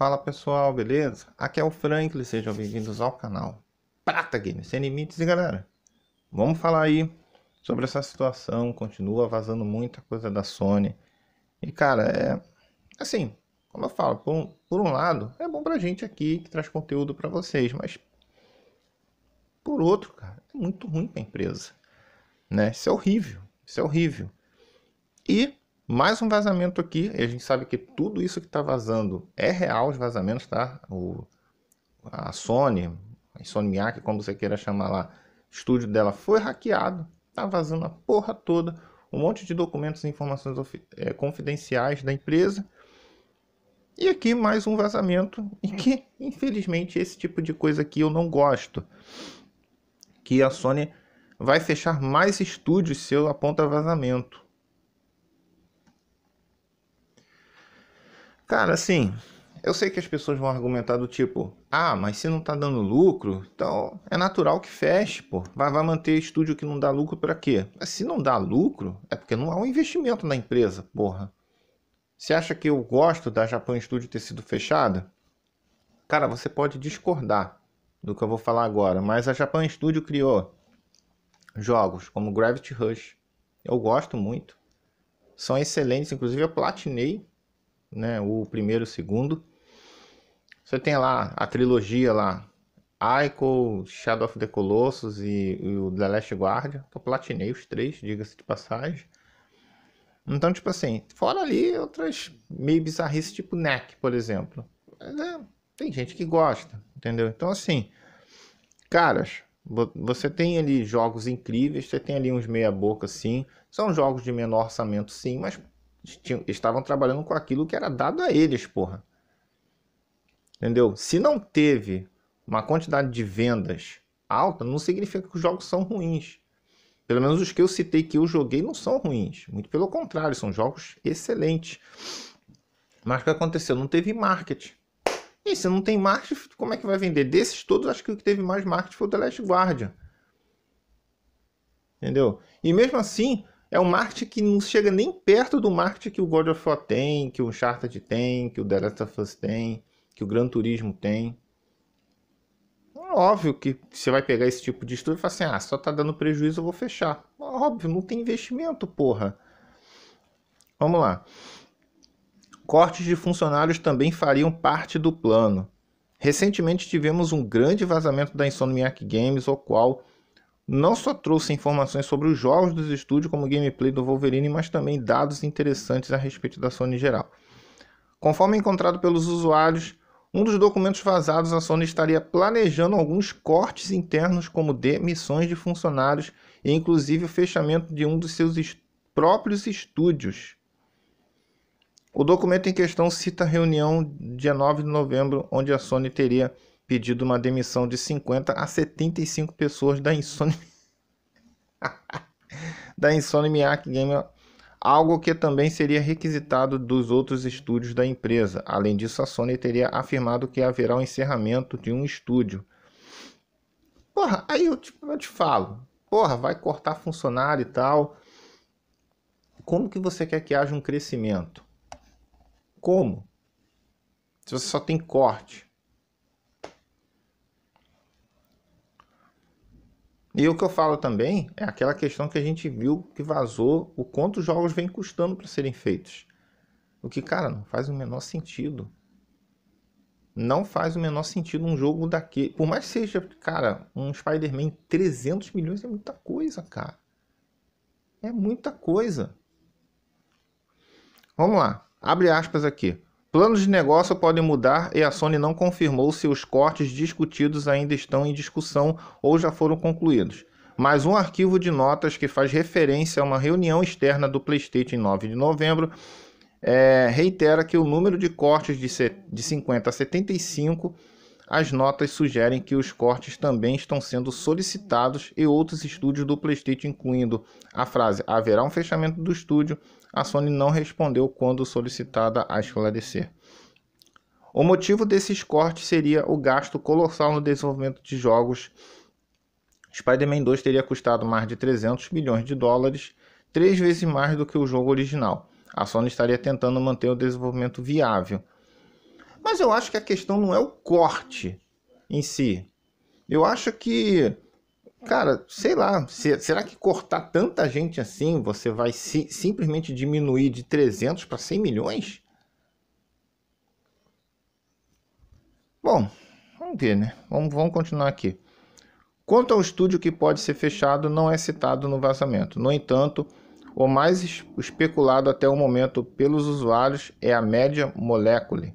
Fala pessoal, beleza? Aqui é o Franklin, sejam bem-vindos ao canal Prata Games Sem Limites e galera, vamos falar aí sobre essa situação, continua vazando muita coisa da Sony E cara, é assim, como eu falo, por um, por um lado é bom pra gente aqui que traz conteúdo pra vocês Mas por outro, cara, é muito ruim pra empresa, né? Isso é horrível, isso é horrível E mais um vazamento aqui, a gente sabe que tudo isso que está vazando é real, os vazamentos, tá? O, a Sony, a que como você queira chamar lá, o estúdio dela foi hackeado, tá vazando a porra toda, um monte de documentos e informações é, confidenciais da empresa. E aqui mais um vazamento, e que infelizmente esse tipo de coisa aqui eu não gosto. Que a Sony vai fechar mais estúdios se eu aponta vazamento. Cara, assim, eu sei que as pessoas vão argumentar do tipo: ah, mas se não tá dando lucro, então é natural que feche, pô. Vai, vai manter estúdio que não dá lucro para quê? Mas se não dá lucro, é porque não há um investimento na empresa, porra. Você acha que eu gosto da Japão Studio ter sido fechada? Cara, você pode discordar do que eu vou falar agora, mas a Japan Studio criou jogos como Gravity Rush. Eu gosto muito. São excelentes, inclusive eu platinei né? O primeiro e o segundo. Você tem lá a trilogia lá, Ico, Shadow of the Colossus e, e o The Last Guardian. Eu platinei os três, diga-se de passagem. Então, tipo assim, fora ali outras meio bizarrices, tipo Neck, por exemplo. É, tem gente que gosta, entendeu? Então, assim, caras, você tem ali jogos incríveis, você tem ali uns meia-boca, sim. São jogos de menor orçamento, sim, mas tinham, estavam trabalhando com aquilo que era dado a eles, porra. Entendeu? Se não teve uma quantidade de vendas alta, não significa que os jogos são ruins. Pelo menos os que eu citei que eu joguei não são ruins. Muito pelo contrário, são jogos excelentes. Mas o que aconteceu? Não teve marketing. E se não tem marketing, como é que vai vender? Desses todos, acho que o que teve mais marketing foi o The Last Guardian. Entendeu? E mesmo assim, é um marketing que não chega nem perto do marketing que o God of War tem, que o Uncharted tem, que o The Last of Us tem, que o Gran Turismo tem. É óbvio que você vai pegar esse tipo de estudo e falar assim, ah, só tá dando prejuízo, eu vou fechar. É óbvio, não tem investimento, porra. Vamos lá. Cortes de funcionários também fariam parte do plano. Recentemente tivemos um grande vazamento da Insomniac Games, o qual não só trouxe informações sobre os jogos dos estúdios, como gameplay do Wolverine, mas também dados interessantes a respeito da Sony em geral. Conforme encontrado pelos usuários, um dos documentos vazados, a Sony estaria planejando alguns cortes internos, como demissões de funcionários e inclusive o fechamento de um dos seus est próprios estúdios. O documento em questão cita a reunião dia 9 de novembro, onde a Sony teria pedido uma demissão de 50 a 75 pessoas da Insomni... da Insomniac game, algo que também seria requisitado dos outros estúdios da empresa. Além disso, a Sony teria afirmado que haverá o um encerramento de um estúdio. Porra, aí eu te, eu te falo, porra, vai cortar funcionário e tal. Como que você quer que haja um crescimento? Como? Se você só tem corte. E o que eu falo também é aquela questão que a gente viu que vazou o quanto os jogos vêm custando para serem feitos. O que, cara, não faz o menor sentido. Não faz o menor sentido um jogo daquele. Por mais que seja, cara, um Spider-Man 300 milhões é muita coisa, cara. É muita coisa. Vamos lá. Abre aspas aqui. Planos de negócio podem mudar e a Sony não confirmou se os cortes discutidos ainda estão em discussão ou já foram concluídos. Mas um arquivo de notas que faz referência a uma reunião externa do PlayStation 9 de novembro é, reitera que o número de cortes de, de 50 a 75 as notas sugerem que os cortes também estão sendo solicitados e outros estúdios do PlayStation, incluindo a frase haverá um fechamento do estúdio, a Sony não respondeu quando solicitada a esclarecer. O motivo desses cortes seria o gasto colossal no desenvolvimento de jogos. Spider-Man 2 teria custado mais de 300 milhões de dólares, três vezes mais do que o jogo original. A Sony estaria tentando manter o desenvolvimento viável. Mas eu acho que a questão não é o corte em si. Eu acho que, cara, sei lá, será que cortar tanta gente assim você vai si simplesmente diminuir de 300 para 100 milhões? Bom, vamos ver, né? Vamos, vamos continuar aqui. Quanto ao estúdio que pode ser fechado, não é citado no vazamento. No entanto, o mais especulado até o momento pelos usuários é a média molécula,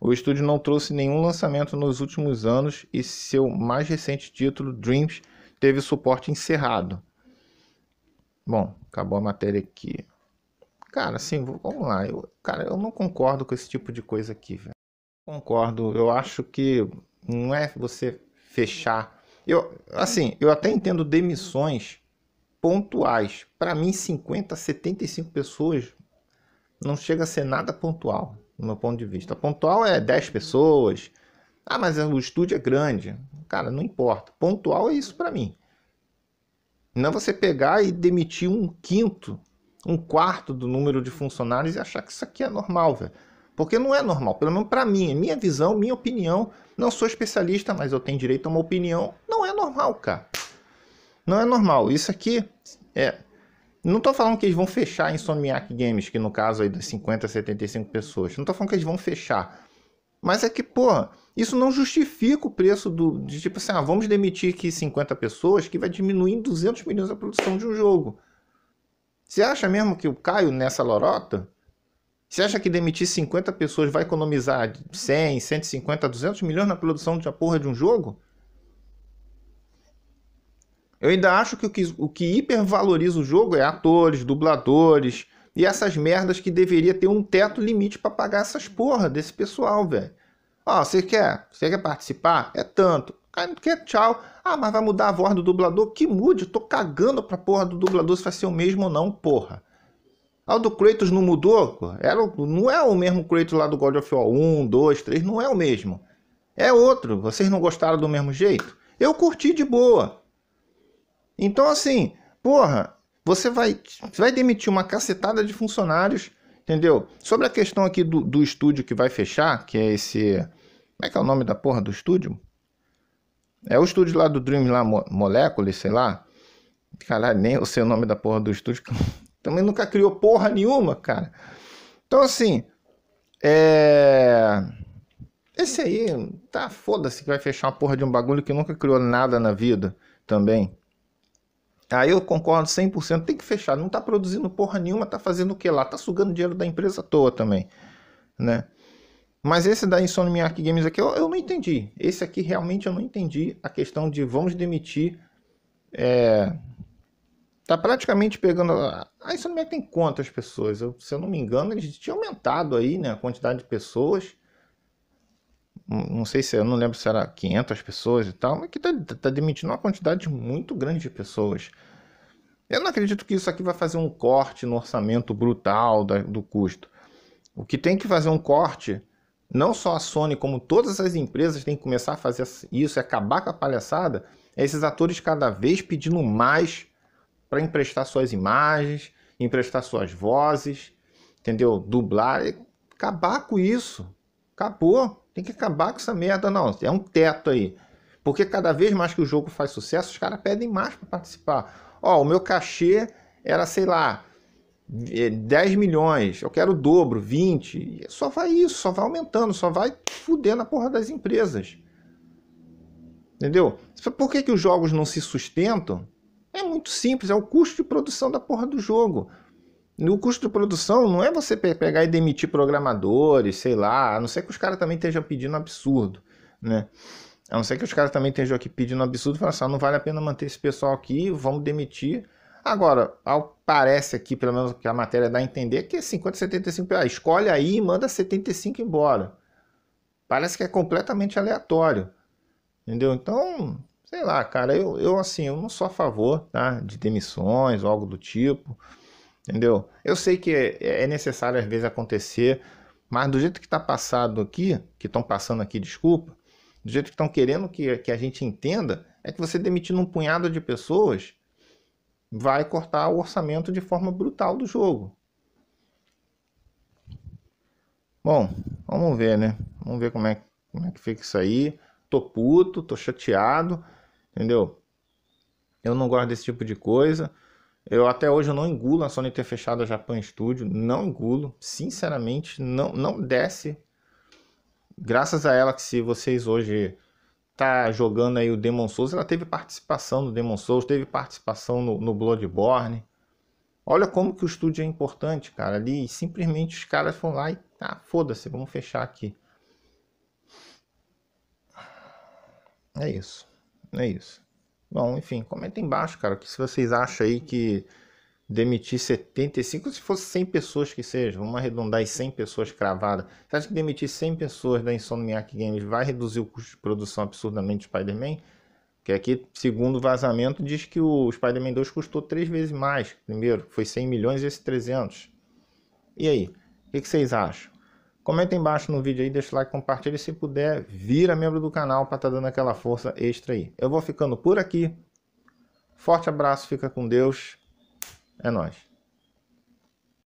o estúdio não trouxe nenhum lançamento nos últimos anos e seu mais recente título, Dreams, teve suporte encerrado. Bom, acabou a matéria aqui. Cara, assim, vamos lá. Eu, cara, eu não concordo com esse tipo de coisa aqui, velho. Concordo. Eu acho que não é você fechar. Eu, assim, eu até entendo demissões pontuais. Para mim, 50, 75 pessoas não chega a ser nada pontual no meu ponto de vista. Pontual é 10 pessoas. Ah, mas o estúdio é grande. Cara, não importa. Pontual é isso para mim. Não é você pegar e demitir um quinto, um quarto do número de funcionários e achar que isso aqui é normal, velho. Porque não é normal, pelo menos para mim, é minha visão, minha opinião. Não sou especialista, mas eu tenho direito a uma opinião. Não é normal, cara. Não é normal. Isso aqui é não tô falando que eles vão fechar Insomniac Games, que no caso aí das 50, 75 pessoas. Não tô falando que eles vão fechar. Mas é que, porra, isso não justifica o preço do. De, tipo assim, ah, vamos demitir aqui 50 pessoas que vai diminuir em 200 milhões a produção de um jogo. Você acha mesmo que o Caio nessa lorota? Você acha que demitir 50 pessoas vai economizar 100, 150, 200 milhões na produção de uma porra de um jogo? Eu ainda acho que o que, o que hipervaloriza o jogo é atores, dubladores e essas merdas que deveria ter um teto limite para pagar essas porra desse pessoal, velho. Ó, você quer? Você quer participar? É tanto. Ah, não quer? Tchau. Ah, mas vai mudar a voz do dublador? Que mude, eu tô cagando pra porra do dublador se vai ser o mesmo ou não, porra. Ah, o do Kratos não mudou? Era, não é o mesmo Kratos lá do God of War 1, 2, 3, não é o mesmo. É outro. Vocês não gostaram do mesmo jeito? Eu curti de boa. Então, assim, porra, você vai, vai demitir uma cacetada de funcionários, entendeu? Sobre a questão aqui do, do estúdio que vai fechar, que é esse. Como é que é o nome da porra do estúdio? É o estúdio lá do Dream, lá, Mo Molecule, sei lá. Caralho, nem eu sei o nome da porra do estúdio. Também nunca criou porra nenhuma, cara. Então, assim, é. Esse aí, tá foda-se que vai fechar uma porra de um bagulho que nunca criou nada na vida também. Aí tá, eu concordo 100%, tem que fechar. Não está produzindo porra nenhuma, está fazendo o que lá? Está sugando dinheiro da empresa à toa também, né? Mas esse da Insomniac Games aqui eu, eu não entendi. Esse aqui realmente eu não entendi a questão de vamos demitir. É... Tá praticamente pegando. A Insomniac tem quantas pessoas? Eu, se eu não me engano, eles tinham aumentado aí né, a quantidade de pessoas não sei se eu não lembro se era 500 pessoas e tal, mas que está tá demitindo uma quantidade muito grande de pessoas. Eu não acredito que isso aqui vai fazer um corte no orçamento brutal da, do custo. O que tem que fazer um corte, não só a Sony, como todas as empresas têm que começar a fazer isso e acabar com a palhaçada, é esses atores cada vez pedindo mais para emprestar suas imagens, emprestar suas vozes, entendeu? Dublar, acabar com isso. Acabou. Tem que acabar com essa merda, não. É um teto aí. Porque cada vez mais que o jogo faz sucesso, os caras pedem mais para participar. Ó, o meu cachê era, sei lá, 10 é, milhões, eu quero o dobro, 20. Só vai isso, só vai aumentando, só vai fudendo a porra das empresas. Entendeu? Por que, que os jogos não se sustentam? É muito simples, é o custo de produção da porra do jogo. No custo de produção não é você pegar e demitir programadores, sei lá, a não ser que os caras também estejam pedindo absurdo, né? A não ser que os caras também estejam aqui pedindo absurdo falando assim, ah, não vale a pena manter esse pessoal aqui, vamos demitir. Agora, ao parece aqui, pelo menos que a matéria dá a entender, é que é 50, 75 ah, escolhe aí e manda 75 embora. Parece que é completamente aleatório. Entendeu? Então, sei lá, cara, eu, eu assim, eu não sou a favor tá, de demissões ou algo do tipo entendeu? Eu sei que é, é, é, necessário às vezes acontecer, mas do jeito que está passado aqui, que estão passando aqui, desculpa, do jeito que estão querendo que, que a gente entenda, é que você demitindo um punhado de pessoas vai cortar o orçamento de forma brutal do jogo. Bom, vamos ver, né? Vamos ver como é, como é que fica isso aí. Tô puto, tô chateado, entendeu? Eu não gosto desse tipo de coisa. Eu até hoje eu não engulo a Sony ter fechado a Japan Studio, não engulo, sinceramente, não, não desce. Graças a ela que se vocês hoje tá jogando aí o Demon Souls, ela teve participação no Demon Souls, teve participação no, no Bloodborne. Olha como que o estúdio é importante, cara. Ali simplesmente os caras foram lá e ah, foda-se, vamos fechar aqui. É isso. É isso. Bom, enfim, comenta embaixo, cara, o que vocês acham aí que demitir 75, se fosse 100 pessoas que seja, vamos arredondar aí 100 pessoas cravadas. Você acha que demitir 100 pessoas da Insomniac Games vai reduzir o custo de produção absurdamente do Spider-Man? Que aqui, segundo o vazamento, diz que o Spider-Man 2 custou três vezes mais. Primeiro, foi 100 milhões e esse 300. E aí? O que vocês acham? Comenta embaixo no vídeo aí, deixa o like, compartilha. E se puder, vira membro do canal para estar tá dando aquela força extra aí. Eu vou ficando por aqui. Forte abraço, fica com Deus. É nóis.